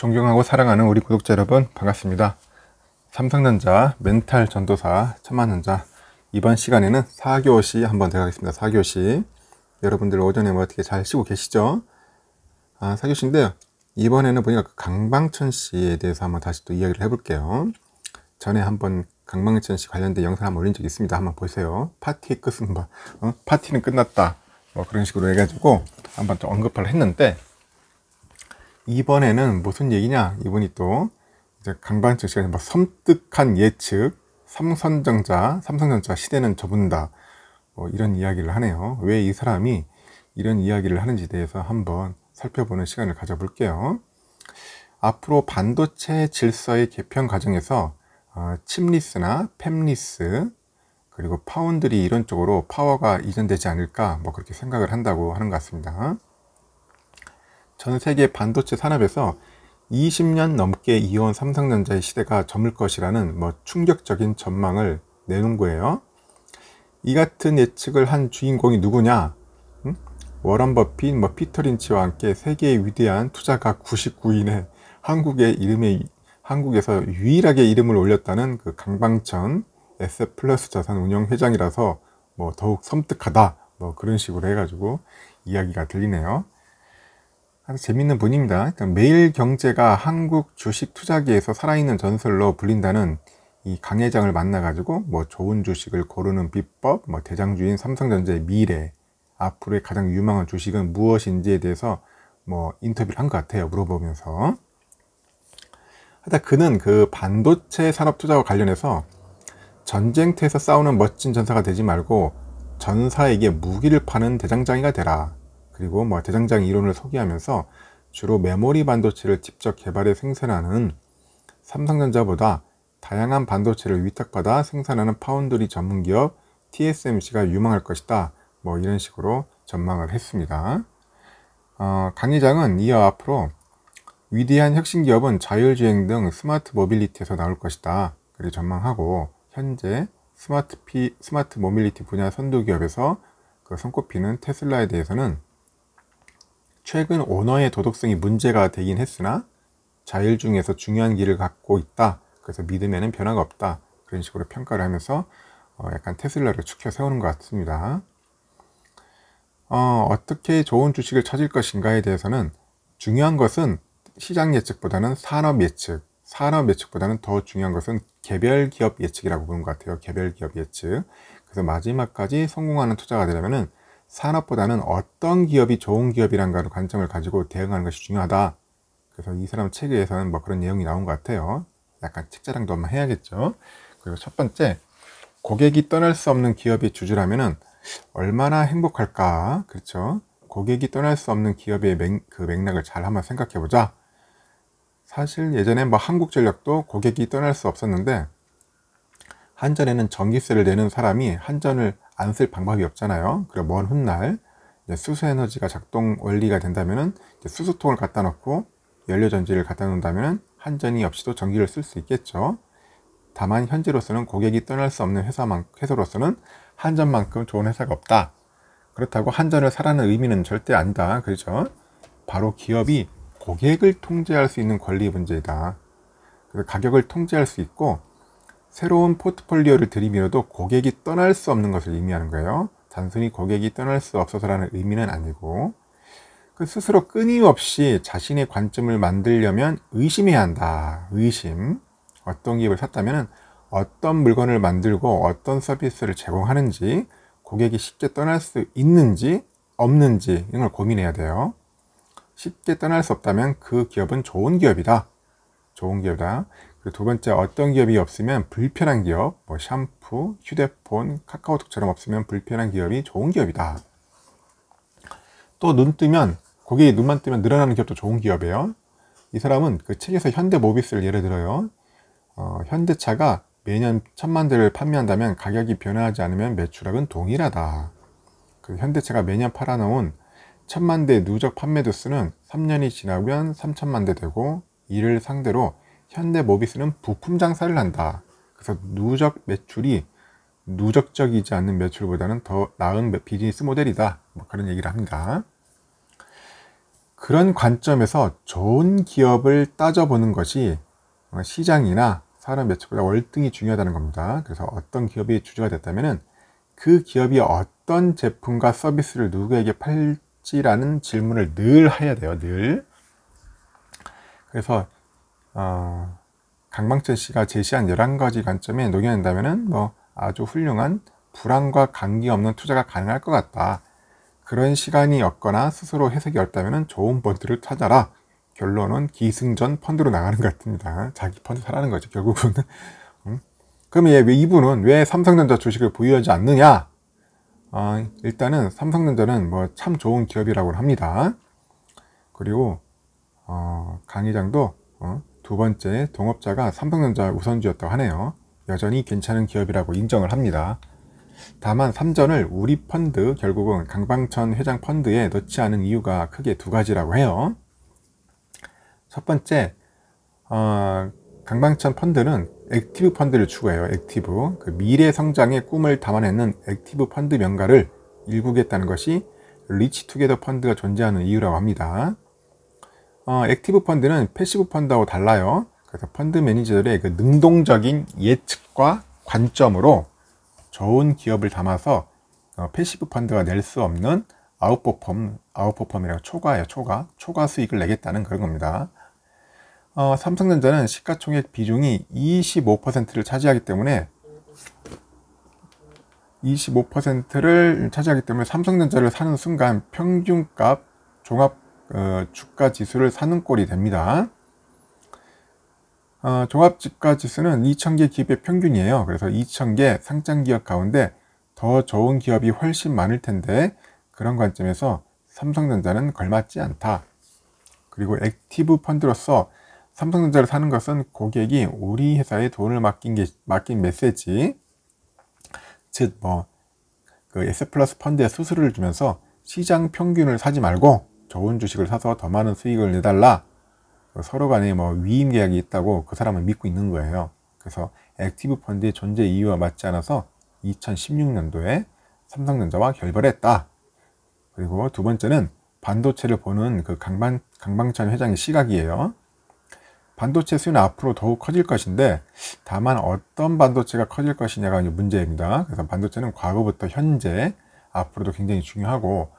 존경하고 사랑하는 우리 구독자 여러분 반갑습니다. 삼성전자 멘탈 전도사 천만전자 이번 시간에는 4교시 한번 들어가겠습니다. 4교시 여러분들 오전에 뭐 어떻게 잘 쉬고 계시죠? 아, 4교시인데요. 이번에는 보니까 그 강방천 씨에 대해서 한번 다시 또 이야기를 해볼게요. 전에 한번 강방천 씨 관련된 영상 한번 올린 적이 있습니다. 한번 보세요. 파티 끝은 뭐, 어? 파티는 끝났다. 뭐 그런 식으로 해가지고 한번 좀 언급을 했는데 이번에는 무슨 얘기냐? 이분이 또 이제 강반증 시간에 막 섬뜩한 예측, 삼선정자, 삼성전자 시대는 접은다. 뭐 이런 이야기를 하네요. 왜 이 사람이 이런 이야기를 하는지 대해서 한번 살펴보는 시간을 가져볼게요. 앞으로 반도체 질서의 개편 과정에서 어, 칩리스나 팹리스 그리고 파운드리 이런 쪽으로 파워가 이전되지 않을까 뭐 그렇게 생각을 한다고 하는 것 같습니다. 전 세계 반도체 산업에서 20년 넘게 이어온 삼성전자의 시대가 저물 것이라는 뭐 충격적인 전망을 내놓은 거예요. 이 같은 예측을 한 주인공이 누구냐? 응? 워런 버핏, 뭐 피터 린치와 함께 세계의 위대한 투자가 99인의 한국의 이름에 한국에서 유일하게 이름을 올렸다는 그 강방천 SF 플러스 자산 운영 회장이라서 뭐 더욱 섬뜩하다 뭐 그런 식으로 해가지고 이야기가 들리네요. 아주 재밌는 분입니다. 매일 경제가 한국 주식 투자기에서 살아있는 전설로 불린다는 이강 회장을 만나가지고 뭐 좋은 주식을 고르는 비법, 뭐 대장주인 삼성전자의 미래, 앞으로의 가장 유망한 주식은 무엇인지에 대해서 뭐 인터뷰를 한 것 같아요. 물어보면서. 하다 그는 그 반도체 산업 투자와 관련해서 전쟁터에서 싸우는 멋진 전사가 되지 말고 전사에게 무기를 파는 대장장이가 되라. 그리고 뭐 대장장 이론을 소개하면서 주로 메모리 반도체를 직접 개발해 생산하는 삼성전자보다 다양한 반도체를 위탁받아 생산하는 파운드리 전문기업 TSMC가 유망할 것이다. 뭐 이런 식으로 전망을 했습니다. 어, 강 회장은 이어 앞으로 위대한 혁신 기업은 자율주행 등 스마트 모빌리티에서 나올 것이다. 그리 고 전망하고 현재 스마트 피, 스마트 모빌리티 분야 선두 기업에서 그 손꼽히는 테슬라에 대해서는 최근 언어의 도덕성이 문제가 되긴 했으나 자율 중에서 중요한 길을 갖고 있다. 그래서 믿음에는 변화가 없다. 그런 식으로 평가를 하면서 어, 약간 테슬라를 축혀 세우는 것 같습니다. 어, 어떻게 좋은 주식을 찾을 것인가에 대해서는 중요한 것은 시장 예측보다는 산업 예측, 산업 예측보다는 더 중요한 것은 개별 기업 예측이라고 보는 것 같아요. 개별 기업 예측. 그래서 마지막까지 성공하는 투자가 되려면 산업보다는 어떤 기업이 좋은 기업이란가를 관점을 가지고 대응하는 것이 중요하다. 그래서 이 사람 책에서는 뭐 그런 내용이 나온 것 같아요. 약간 책 자랑도 한번 해야겠죠. 그리고 첫 번째, 고객이 떠날 수 없는 기업이 주주라면은 얼마나 행복할까? 그렇죠. 고객이 떠날 수 없는 기업의 맥, 그 맥락을 잘 한번 생각해 보자. 사실 예전에 뭐 한국전력도 고객이 떠날 수 없었는데 한전에는 전기세를 내는 사람이 한전을 안쓸 방법이 없잖아요. 그리고 먼 훗날 수소 에너지가 작동 원리가 된다면은 수소통을 갖다 놓고 연료 전지를 갖다 놓는다면은 한전이 없이도 전기를 쓸 수 있겠죠. 다만 현재로서는 고객이 떠날 수 없는 회사만 회사로서는 한전만큼 좋은 회사가 없다. 그렇다고 한전을 사라는 의미는 절대 아니다. 그렇죠? 바로 기업이 고객을 통제할 수 있는 권리 문제이다. 그래서 가격을 통제할 수 있고 새로운 포트폴리오를 들이밀어도 고객이 떠날 수 없는 것을 의미하는 거예요. 단순히 고객이 떠날 수 없어서라는 의미는 아니고 그 스스로 끊임없이 자신의 관점을 만들려면 의심해야 한다. 의심. 어떤 기업을 샀다면 어떤 물건을 만들고 어떤 서비스를 제공하는지 고객이 쉽게 떠날 수 있는지 없는지 이런 걸 고민해야 돼요. 쉽게 떠날 수 없다면 그 기업은 좋은 기업이다. 좋은 기업이다. 그리고 두 번째 어떤 기업이 없으면 불편한 기업, 뭐 샴푸, 휴대폰, 카카오톡처럼 없으면 불편한 기업이 좋은 기업이다. 또 눈 뜨면 고객이 눈만 뜨면 늘어나는 기업도 좋은 기업이에요. 이 사람은 그 책에서 현대 모비스를 예를 들어요. 어, 현대차가 매년 천만 대를 판매한다면 가격이 변화하지 않으면 매출액은 동일하다. 그 현대차가 매년 팔아놓은 천만 대 누적 판매 도수는 3년이 지나면 3천만 대 되고 이를 상대로 현대 모비스는 부품 장사를 한다. 그래서 누적 매출이 누적적이지 않는 매출보다는 더 나은 비즈니스 모델이다. 뭐 그런 얘기를 합니다. 그런 관점에서 좋은 기업을 따져보는 것이 시장이나 사람 매출보다 월등히 중요하다는 겁니다. 그래서 어떤 기업이 주주가 됐다면 그 기업이 어떤 제품과 서비스를 누구에게 팔지라는 질문을 늘 해야 돼요. 늘. 그래서 어, 강방철 씨가 제시한 11가지 관점에 녹여낸다면 뭐 아주 훌륭한 불안과 관계 없는 투자가 가능할 것 같다. 그런 시간이 없거나 스스로 해석이 없다면 좋은 펀드를 찾아라. 결론은 기승전 펀드로 나가는 것 같습니다. 자기 펀드 사라는 거죠. 결국은. 음? 그럼 왜 이분은 왜 삼성전자 주식을 보유하지 않느냐? 어, 일단은 삼성전자는 뭐 참 좋은 기업이라고 합니다. 그리고 어, 강의장도 어, 두 번째, 동업자가 삼성전자 우선주였다고 하네요. 여전히 괜찮은 기업이라고 인정을 합니다. 다만 3전을 우리 펀드 결국은 강방천 회장 펀드에 넣지 않은 이유가 크게 두 가지라고 해요. 첫 번째, 어, 강방천 펀드는 액티브 펀드를 추구해요. 액티브. 그 미래 성장의 꿈을 담아내는 액티브 펀드 명가를 일구겠다는 것이 리치 투게더 펀드가 존재하는 이유라고 합니다. 어, 액티브 펀드는 패시브 펀드하고 달라요. 그래서 펀드 매니저들의 그 능동적인 예측과 관점으로 좋은 기업을 담아서 어, 패시브 펀드가 낼 수 없는 아웃포펌 아웃퍼펌이라고 초과예요. 초과. 초과 수익을 내겠다는 그런 겁니다. 어, 삼성전자는 시가총액 비중이 25%를 차지하기 때문에 25%를 차지하기 때문에 삼성전자를 사는 순간 평균값 종합 어, 주가 지수를 사는 꼴이 됩니다. 어, 종합주가 지수는 2,000개 기업의 평균이에요. 그래서 2,000개 상장 기업 가운데 더 좋은 기업이 훨씬 많을 텐데 그런 관점에서 삼성전자는 걸맞지 않다. 그리고 액티브 펀드로서 삼성전자를 사는 것은 고객이 우리 회사에 돈을 맡긴, 게, 맡긴 메시지, 즉, 뭐, 그 S 플러스 펀드에 수수료를 주면서 시장 평균을 사지 말고 좋은 주식을 사서 더 많은 수익을 내달라 서로 간에 네, 뭐 위임 계약이 있다고 그 사람은 믿고 있는 거예요. 그래서 액티브 펀드의 존재 이유와 맞지 않아서 2016년도에 삼성전자와 결별했다. 그리고 두 번째는 반도체를 보는 그 강방, 강방찬 회장의 시각이에요. 반도체 수요는 앞으로 더욱 커질 것인데 다만 어떤 반도체가 커질 것이냐가 문제입니다. 그래서 반도체는 과거부터 현재 앞으로도 굉장히 중요하고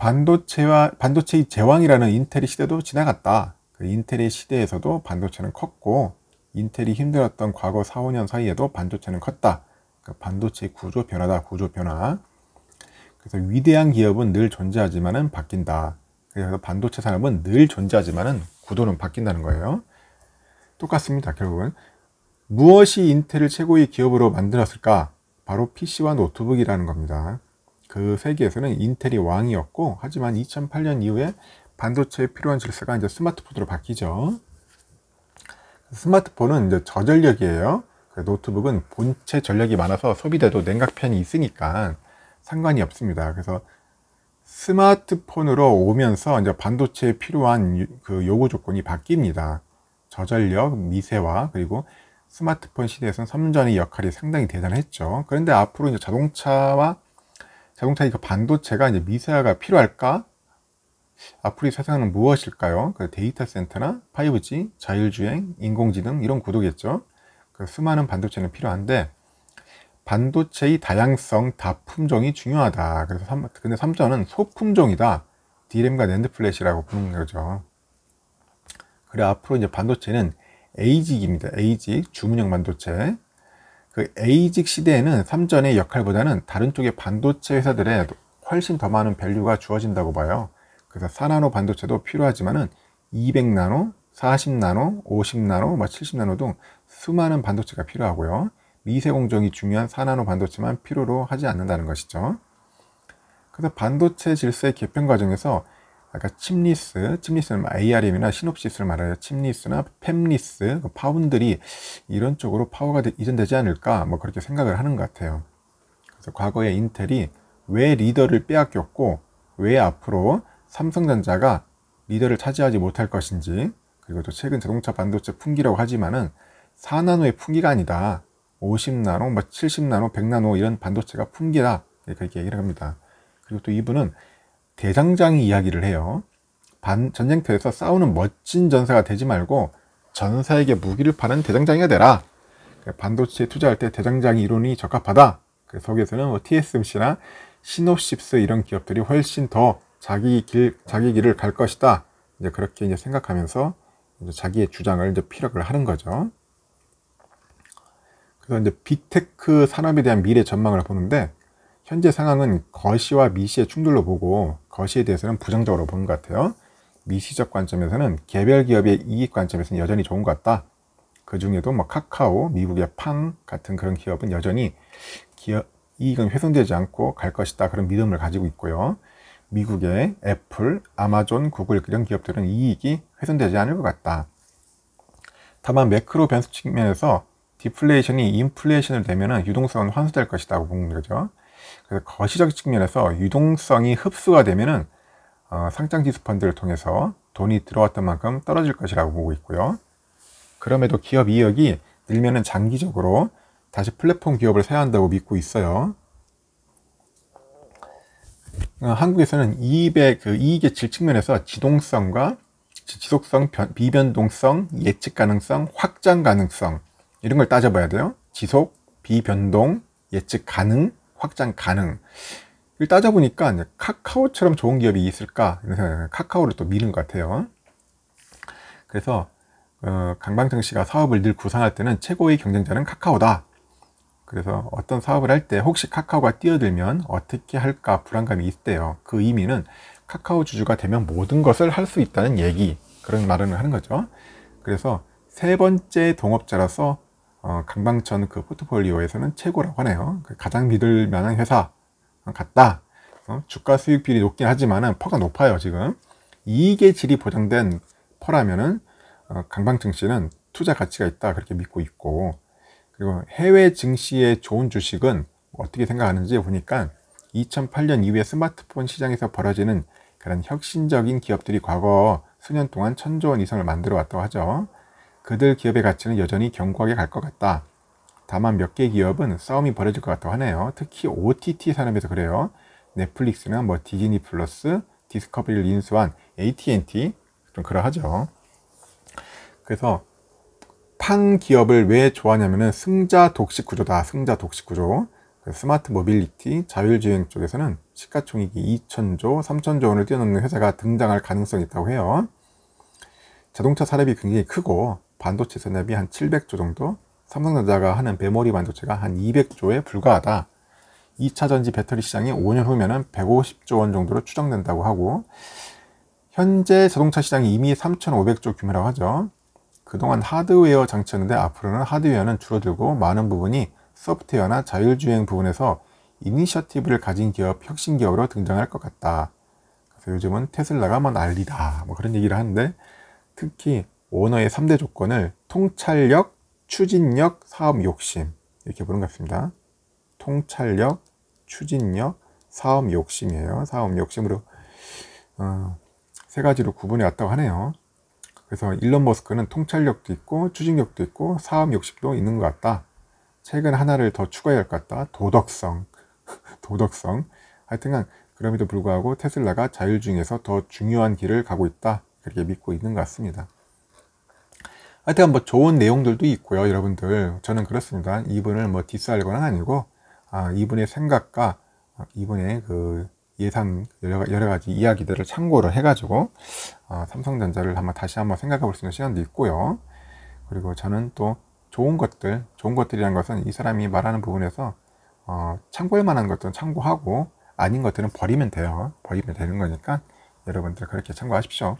반도체와 반도체의 제왕이라는 인텔의 시대도 지나갔다. 그 인텔의 시대에서도 반도체는 컸고 인텔이 힘들었던 과거 4, 5년 사이에도 반도체는 컸다. 그 그러니까 반도체의 구조 변화다. 구조 변화. 그래서 위대한 기업은 늘 존재하지만은 바뀐다. 그래서 반도체 산업은 늘 존재하지만은 구도는 바뀐다는 거예요. 똑같습니다. 결국은 무엇이 인텔을 최고의 기업으로 만들었을까? 바로 PC와 노트북이라는 겁니다. 그 세계에서는 인텔이 왕이었고 하지만 2008년 이후에 반도체에 필요한 질서가 이제 스마트폰으로 바뀌죠. 스마트폰은 이제 저전력이에요. 그 노트북은 본체 전력이 많아서 소비돼도 냉각편이 있으니까 상관이 없습니다. 그래서 스마트폰으로 오면서 이제 반도체에 필요한 그 요구 조건이 바뀝니다. 저전력, 미세화, 그리고 스마트폰 시대에서는 선전의 역할이 상당히 대단했죠. 그런데 앞으로 이제 자동차와 자동차 이그 반도체가 이제 미세화가 필요할까? 앞으로의 세상은 무엇일까요? 그 데이터 센터나 5G, 자율주행, 인공지능 이런 구도겠죠. 그 수많은 반도체는 필요한데 반도체의 다양성, 다품종이 중요하다. 그래서 3, 근데 3전은 소품종이다. 디램과 랜드 플래시라고 부는 거죠. 그래 앞으로 이제 반도체는 에이직입니다. 에이직 주문형 반도체. 그 에이직 시대에는 삼전의 역할보다는 다른 쪽의 반도체 회사들에 훨씬 더 많은 밸류가 주어진다고 봐요. 그래서 4나노 반도체도 필요하지만은 200나노, 40나노, 50나노, 70나노 뭐 등 수많은 반도체가 필요하고요. 미세 공정이 중요한 4나노 반도체만 필요로 하지 않는다는 것이죠. 그래서 반도체 질서의 개편 과정에서 아까 침리스, 침리스는 뭐 ARM이나 시놉시스를 말하여 침리스나 팹리스, 그 파운드리 이런 쪽으로 파워가 이전되지 않을까 뭐 그렇게 생각을 하는 것 같아요. 그래서 과거에 인텔이 왜 리더를 빼앗겼고 왜 앞으로 삼성전자가 리더를 차지하지 못할 것인지 그리고 또 최근 자동차 반도체 풍기라고 하지만은 4나노의 풍기가 아니다. 50나노, 뭐 70나노, 100나노 이런 반도체가 풍기다 이렇게 얘기를 합니다. 그리고 또 이분은 대장장이 이야기를 해요. 반, 전쟁터에서 싸우는 멋진 전사가 되지 말고 전사에게 무기를 파는 대장장이가 되라. 그러니까 반도체에 투자할 때 대장장이 이론이 적합하다. 그래서 속에서는 뭐 TSMC나 시노시스 이런 기업들이 훨씬 더 자기 길, 자기 길을 갈 것이다. 이제 그렇게 이제 생각하면서 이제 자기의 주장을 이제 피력을 하는 거죠. 그래서 이제 빅테크 산업에 대한 미래 전망을 보는데 현재 상황은 거시와 미시의 충돌로 보고 것에 대해서는 부정적으로 보는 것 같아요. 미시적 관점에서는 개별 기업의 이익 관점에서는 여전히 좋은 것 같다. 그 중에도 뭐 카카오, 미국의 팡 같은 그런 기업은 여전히 기업 이익은 훼손되지 않고 갈 것이다 그런 믿음을 가지고 있고요. 미국의 애플, 아마존, 구글 이런 기업들은 이익이 훼손되지 않을 것 같다. 다만 매크로 변수 측면에서 디플레이션이 인플레이션을 되면 유동성은 환수될 것이라고 보는 거죠. 그래서 거시적 측면에서 유동성이 흡수가 되면은 어, 상장 지수 펀드를 통해서 돈이 들어왔던 만큼 떨어질 것이라고 보고 있고요. 그럼에도 기업 이익이 늘면은 장기적으로 다시 플랫폼 기업을 사야 한다고 믿고 있어요. 어, 한국에서는 이익의 그 이익의 질 측면에서 지동성과 지속성, 변, 비변동성, 예측 가능성, 확장 가능성 이런 걸 따져봐야 돼요. 지속, 비변동, 예측 가능 확장 가능. 따져보니까 카카오처럼 좋은 기업이 있을까? 카카오를 또 미는 것 같아요. 그래서 어, 강방정 씨가 사업을 늘 구상할 때는 최고의 경쟁자는 카카오다. 그래서 어떤 사업을 할 때 혹시 카카오가 뛰어들면 어떻게 할까 불안감이 있대요. 그 의미는 카카오 주주가 되면 모든 것을 할 수 있다는 얘기 그런 말을 하는 거죠. 그래서 세 번째 동업자라서 어, 강방천 그 포트폴리오에서는 최고라고 하네요. 그 가장 믿을 만한 회사 어, 같다. 어, 주가 수익 비율이 높긴 하지만은 퍼가 높아요 지금. 이익의 질이 보장된 퍼라면은 어, 강방증 시는 투자 가치가 있다 그렇게 믿고 있고 그리고 해외 증시의 좋은 주식은 어떻게 생각하는지 보니까 2008년 이후에 스마트폰 시장에서 벌어지는 그런 혁신적인 기업들이 과거 수년 동안 천조 원 이상을 만들어 왔다고 하죠. 그들 기업의 가치는 여전히 견고하게 갈 것 같다. 다만 몇 개 기업은 싸움이 벌어질 것 같다고 하네요. 특히 OTT 산업에서 그래요. 넷플릭스나 뭐 디즈니 플러스, 디스커버리 린스완, AT&T 좀 그러하죠. 그래서 판 기업을 왜 좋아하냐면은 승자 독식 구조다. 승자 독식 구조. 스마트 모빌리티, 자율주행 쪽에서는 시가총액이 2천조, 3천조 원을 뛰어넘는 회사가 등장할 가능성이 있다고 해요. 자동차 산업이 굉장히 크고 반도체 산업이 한 700조 정도, 삼성전자가 하는 메모리 반도체가 한 200조에 불과하다. 2차 전지 배터리 시장이 5년 후면은 150조 원 정도로 추정된다고 하고 현재 자동차 시장이 이미 3,500조 규모라고 하죠. 그동안 하드웨어 장치였는데 앞으로는 하드웨어는 줄어들고 많은 부분이 소프트웨어나 자율주행 부분에서 이니셔티브를 가진 기업, 혁신 기업으로 등장할 것 같다. 그래서 요즘은 테슬라가 뭐 난리다. 뭐 그런 얘기를 하는데 특히 오너의 3대 조건을 통찰력, 추진력, 사업 욕심 이렇게 부른 것 같습니다. 통찰력, 추진력, 사업 욕심이에요. 사업 욕심으로 어, 세 가지로 구분해 왔다고 하네요. 그래서 일론 머스크는 통찰력도 있고 추진력도 있고 사업 욕심도 있는 것 같다. 최근 하나를 더 추가해야 할 것 같다. 도덕성. 도덕성. 하여튼간 그럼에도 불구하고 테슬라가 자율 중에서 더 중요한 길을 가고 있다. 그렇게 믿고 있는 것 같습니다. 하여튼 뭐 좋은 내용들도 있고요 여러분들 저는 그렇습니다 이분을 뭐 디스할 는 아니고 아, 이분의 생각과 아, 이분의 그 예산 여러, 여러 가지 이야기들을 참고를 해가지고 아, 삼성전자를 한번 다시 한번 생각해 볼 수 있는 시간도 있고요 그리고 저는 또 좋은 것들 좋은 것들이란 것은 이 사람이 말하는 부분에서 어, 참고할 만한 것들은 참고하고 아닌 것들은 버리면 돼요 버리면 되는 거니까 여러분들 그렇게 참고하십시오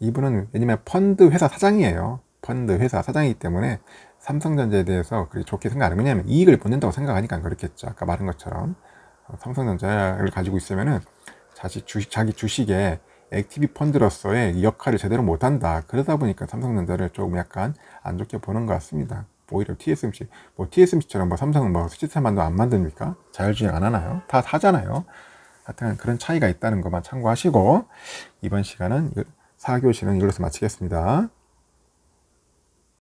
이분은 왜냐면 펀드 회사 사장이에요 펀드 회사 사장이기 때문에 삼성전자에 대해서 그렇게 좋게 생각 안 해요. 왜냐하면 이익을 보낸다고 생각하니까 그렇겠죠. 아까 말한 것처럼 어, 삼성전자를 가지고 있으면은 자 주식, 자기 주식에 액티비 펀드로서의 역할을 제대로 못한다. 그러다 보니까 삼성전자를 조금 약간 안 좋게 보는 것 같습니다. 오히려 TSMC, 뭐 TSMC처럼 뭐 삼성은 뭐수치세만도안 만듭니까? 자율주행 안 하나요? 다 사잖아요. 하여튼 그런 차이가 있다는 것만 참고하시고 이번 시간은 4교시는 이걸로서 마치겠습니다.